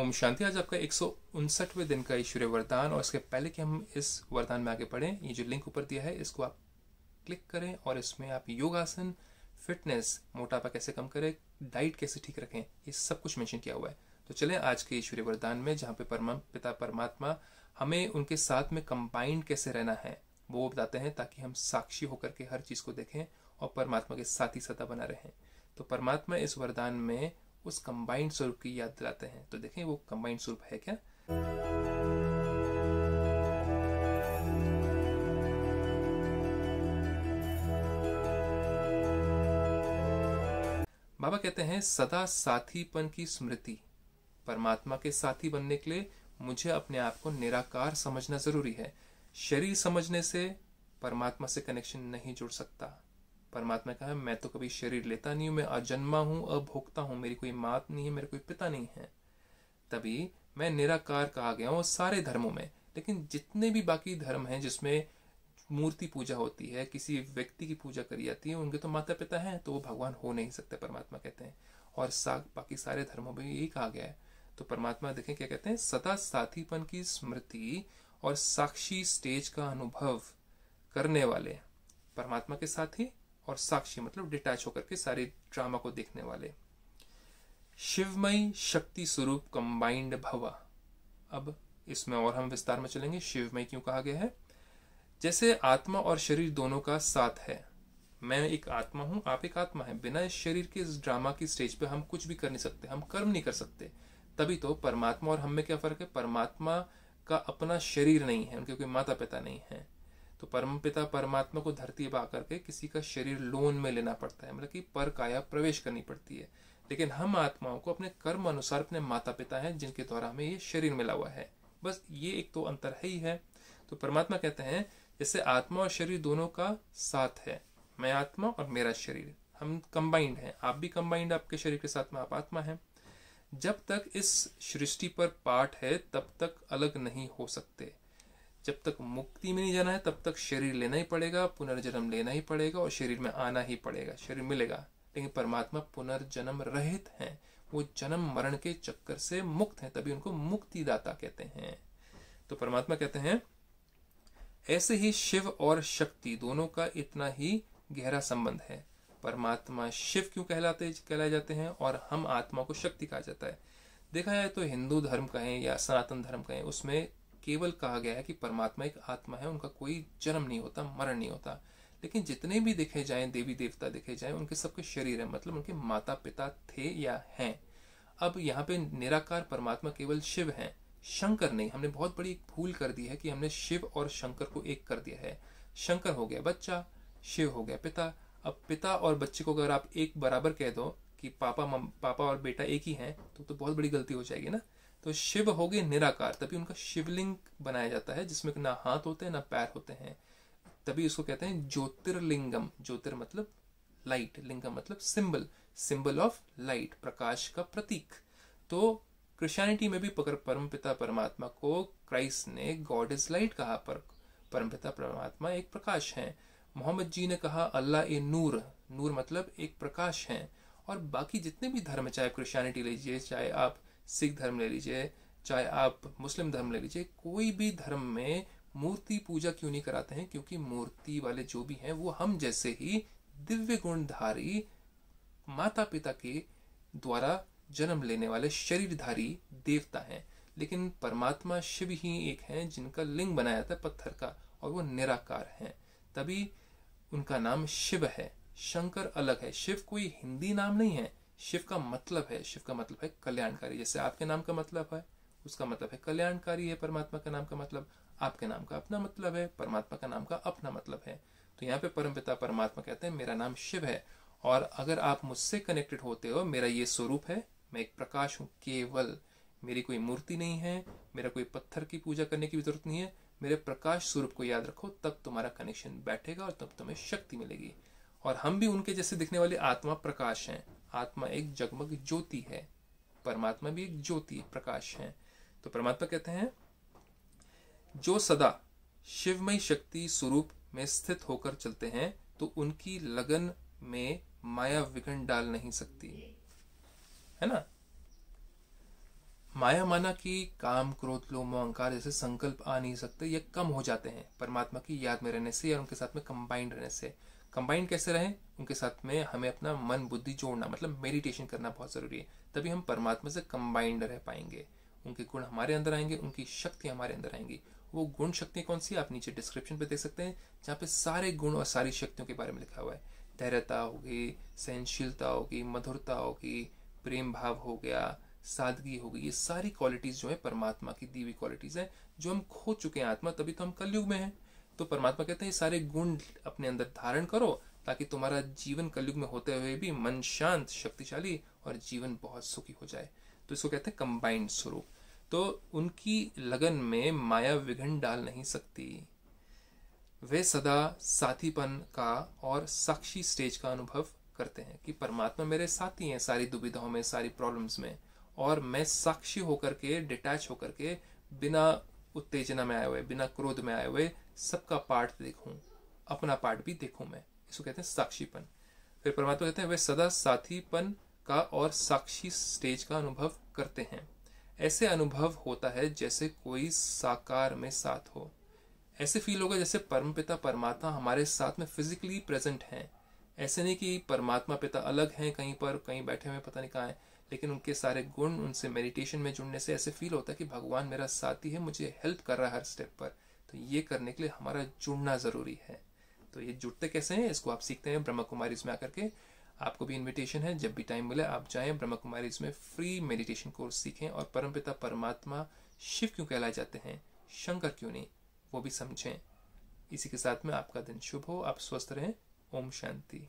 ओम शांति आज आपका एक सौ दिन का ईश्वरीय वरदान और इसके पहले कि हम इस वरदान में आगे पढ़ें ये जो लिंक ऊपर दिया है इसको आप क्लिक करें और इसमें आप योगासन फिटनेस मोटापा कैसे कम करें डाइट कैसे ठीक रखें ये सब कुछ मेंशन किया हुआ है तो चलें आज के ईश्वरीय वरदान में जहाँ पे परमा पिता परमात्मा हमें उनके साथ में कंबाइंड कैसे रहना है वो बताते हैं ताकि हम साक्षी होकर के हर चीज़ को देखें और परमात्मा के साथ ही सदा बना रहें तो परमात्मा इस वरदान में उस कंबाइंड स्वरूप की याद दिलाते हैं तो देखें वो कंबाइंड स्वरूप है क्या बाबा कहते हैं सदा साथीपन की स्मृति परमात्मा के साथी बनने के लिए मुझे अपने आप को निराकार समझना जरूरी है शरीर समझने से परमात्मा से कनेक्शन नहीं जुड़ सकता परमात्मा कहा मैं तो कभी शरीर लेता नहीं हूँ मैं अजन्मा हूं अभोक्ता हूं मेरी कोई मात नहीं है मेरा कोई पिता नहीं है तभी मैं निराकार कहा गया हूँ सारे धर्मों में लेकिन जितने भी बाकी धर्म हैं जिसमें मूर्ति पूजा होती है किसी व्यक्ति की पूजा करी जाती है उनके तो माता पिता हैं तो वो भगवान हो नहीं सकते परमात्मा कहते हैं और सा बाकी सारे धर्मों में यही कहा गया है तो परमात्मा देखें क्या कहते हैं सदा साथीपन की स्मृति और साक्षी स्टेज का अनुभव करने वाले परमात्मा के साथ ही और साक्षी मतलब डिटैच होकर के सारे ड्रामा को देखने वाले शिवमय शक्ति स्वरूप कंबाइंड भवा अब इसमें और हम विस्तार में चलेंगे शिवमय क्यों कहा गया है जैसे आत्मा और शरीर दोनों का साथ है मैं एक आत्मा हूं आप एक आत्मा है बिना इस शरीर के इस ड्रामा की स्टेज पे हम कुछ भी कर नहीं सकते हम कर्म नहीं कर सकते तभी तो परमात्मा और हम में क्या फर्क है परमात्मा का अपना शरीर नहीं है उनके कोई माता पिता नहीं है तो परमपिता परमात्मा को धरती पर आकर के किसी का शरीर लोन में लेना पड़ता है मतलब कि पर काया प्रवेश करनी पड़ती है लेकिन हम आत्माओं को अपने कर्म अनुसार अपने माता पिता हैं जिनके द्वारा हमें ये शरीर मिला हुआ है बस ये एक तो अंतर है ही है तो परमात्मा कहते हैं जैसे आत्मा और शरीर दोनों का साथ है मैं आत्मा और मेरा शरीर हम कंबाइंड हैं आप भी कंबाइंड आपके शरीर के साथ में आप आत्मा हैं जब तक इस सृष्टि पर पाठ है तब तक अलग नहीं हो सकते जब तक मुक्ति में नहीं जाना है तब तक शरीर लेना ही पड़ेगा पुनर्जन्म लेना ही पड़ेगा और शरीर में आना ही पड़ेगा शरीर मिलेगा लेकिन परमात्मा पुनर्जन्म रहित हैं वो जन्म मरण के चक्कर से मुक्त हैं तभी उनको मुक्तिदाता कहते हैं तो परमात्मा कहते हैं ऐसे ही शिव और शक्ति दोनों का इतना ही गहरा संबंध है परमात्मा शिव क्यों कहलाते कहलाए जाते हैं और हम आत्मा को शक्ति कहा जाता है देखा जाए तो हिंदू धर्म कहें या सनातन धर्म कहें उसमें केवल कहा गया है कि परमात्मा एक आत्मा है उनका कोई जन्म नहीं होता मरण नहीं होता लेकिन जितने भी दिखे जाएं देवी देवता दिखे जाएं उनके सबके शरीर है मतलब उनके माता पिता थे या हैं अब यहाँ पे निराकार परमात्मा केवल शिव हैं शंकर नहीं हमने बहुत बड़ी भूल कर दी है कि हमने शिव और शंकर को एक कर दिया है शंकर हो गया बच्चा शिव हो गया पिता अब पिता और बच्चे को अगर आप एक बराबर कह दो कि पापा पापा और बेटा एक ही हैं तो तो बहुत बड़ी गलती हो जाएगी ना तो शिव हो गए निराकार तभी उनका शिवलिंग बनाया जाता है जिसमें ना हाथ होते हैं ना पैर होते हैं तभी उसको कहते हैं ज्योतिर्लिंगम ज्योतिर मतलब लाइट लिंगम मतलब सिंबल सिंबल ऑफ लाइट प्रकाश का प्रतीक तो क्रिश्चियनिटी में भी परम पिता परमात्मा को क्राइस्ट ने गॉड इज लाइट कहा पर परम पिता परमात्मा एक प्रकाश है मोहम्मद जी ने कहा अल्लाह ए नूर नूर मतलब एक प्रकाश है और बाकी जितने भी धर्म चाहे क्रिश्चियनिटी लीजिए चाहे आप सिख धर्म ले लीजिए चाहे आप मुस्लिम धर्म ले लीजिए कोई भी धर्म में मूर्ति पूजा क्यों नहीं कराते हैं क्योंकि मूर्ति वाले जो भी हैं वो हम जैसे ही दिव्य गुणधारी माता पिता के द्वारा जन्म लेने वाले शरीरधारी देवता हैं लेकिन परमात्मा शिव ही एक हैं जिनका लिंग बनाया था पत्थर का और वो निराकार हैं तभी उनका नाम शिव है शंकर अलग है शिव कोई हिंदी नाम नहीं है शिव का मतलब है शिव का मतलब है कल्याणकारी जैसे आपके नाम का मतलब है उसका मतलब है कल्याणकारी है परमात्मा का नाम का मतलब आपके नाम का अपना मतलब है परमात्मा का नाम का अपना मतलब है तो यहाँ पे परमपिता परमात्मा कहते हैं मेरा नाम शिव है और अगर आप मुझसे कनेक्टेड होते हो मेरा ये स्वरूप है मैं एक प्रकाश हूँ केवल मेरी कोई मूर्ति नहीं है मेरा कोई पत्थर की पूजा करने की जरूरत नहीं है मेरे प्रकाश स्वरूप को याद रखो तब तुम्हारा कनेक्शन बैठेगा और तब तुम्हें शक्ति मिलेगी और हम भी उनके जैसे दिखने वाले आत्मा प्रकाश हैं आत्मा एक जगमग ज्योति है परमात्मा भी एक ज्योति प्रकाश है तो परमात्मा कहते हैं जो सदा शिवमय शक्ति स्वरूप में स्थित होकर चलते हैं तो उनकी लगन में माया विघन डाल नहीं सकती है ना माया माना कि काम क्रोध लोम अहंकार जैसे संकल्प आ नहीं सकते या कम हो जाते हैं परमात्मा की याद में रहने से या उनके साथ में कंबाइंड रहने से कंबाइंड कैसे रहें उनके साथ में हमें अपना मन बुद्धि जोड़ना मतलब मेडिटेशन करना बहुत ज़रूरी है तभी हम परमात्मा से कंबाइंड रह पाएंगे उनके गुण हमारे अंदर आएंगे उनकी शक्ति हमारे अंदर आएंगी वो गुण शक्तियाँ कौन सी आप नीचे डिस्क्रिप्शन पे देख सकते हैं जहाँ पे सारे गुण और सारी शक्तियों के बारे में लिखा हुआ है धैर्यता होगी सहनशीलता होगी मधुरता होगी प्रेम भाव हो गया सादगी होगी ये सारी क्वालिटीज़ जो है परमात्मा की दीवी क्वालिटीज़ है जो हम खो चुके हैं आत्मा तभी तो हम कलयुग में हैं तो परमात्मा कहते हैं सारे गुण अपने अंदर धारण करो ताकि तुम्हारा जीवन कलयुग में होते हुए भी मन शांत शक्तिशाली और जीवन बहुत सुखी हो जाए तो इसको कहते हैं कंबाइंड स्वरूप तो उनकी लगन में माया विघन डाल नहीं सकती वे सदा साथीपन का और साक्षी स्टेज का अनुभव करते हैं कि परमात्मा मेरे साथी हैं सारी दुविधाओं में सारी प्रॉब्लम्स में और मैं साक्षी होकर के डिटैच होकर के बिना उत्तेजना में आए हुए बिना क्रोध में आए हुए सबका पार्ट देखूं अपना पार्ट भी देखूं मैं इसको कहते हैं साक्षीपन फिर परमात्मा कहते हैं वे सदा साथीपन का और साक्षी स्टेज का अनुभव करते हैं ऐसे अनुभव होता है जैसे कोई साकार में साथ हो ऐसे फील होगा जैसे परमपिता परमात्मा हमारे साथ में फिजिकली प्रेजेंट हैं ऐसे नहीं कि परमात्मा पिता अलग हैं कहीं पर कहीं बैठे हुए पता नहीं कहाँ हैं लेकिन उनके सारे गुण उनसे मेडिटेशन में जुड़ने से ऐसे फील होता है कि भगवान मेरा साथी है मुझे हेल्प कर रहा है हर स्टेप पर तो ये करने के लिए हमारा जुड़ना ज़रूरी है तो ये जुड़ते कैसे हैं इसको आप सीखते हैं ब्रह्म कुमारी इसमें आकर के आपको भी इन्विटेशन है जब भी टाइम मिले आप जाएं ब्रह्म कुमारी इसमें फ्री मेडिटेशन कोर्स सीखें और परमपिता परमात्मा शिव क्यों कहलाए जाते हैं शंकर क्यों नहीं वो भी समझें इसी के साथ में आपका दिन शुभ हो आप स्वस्थ रहें ओम शांति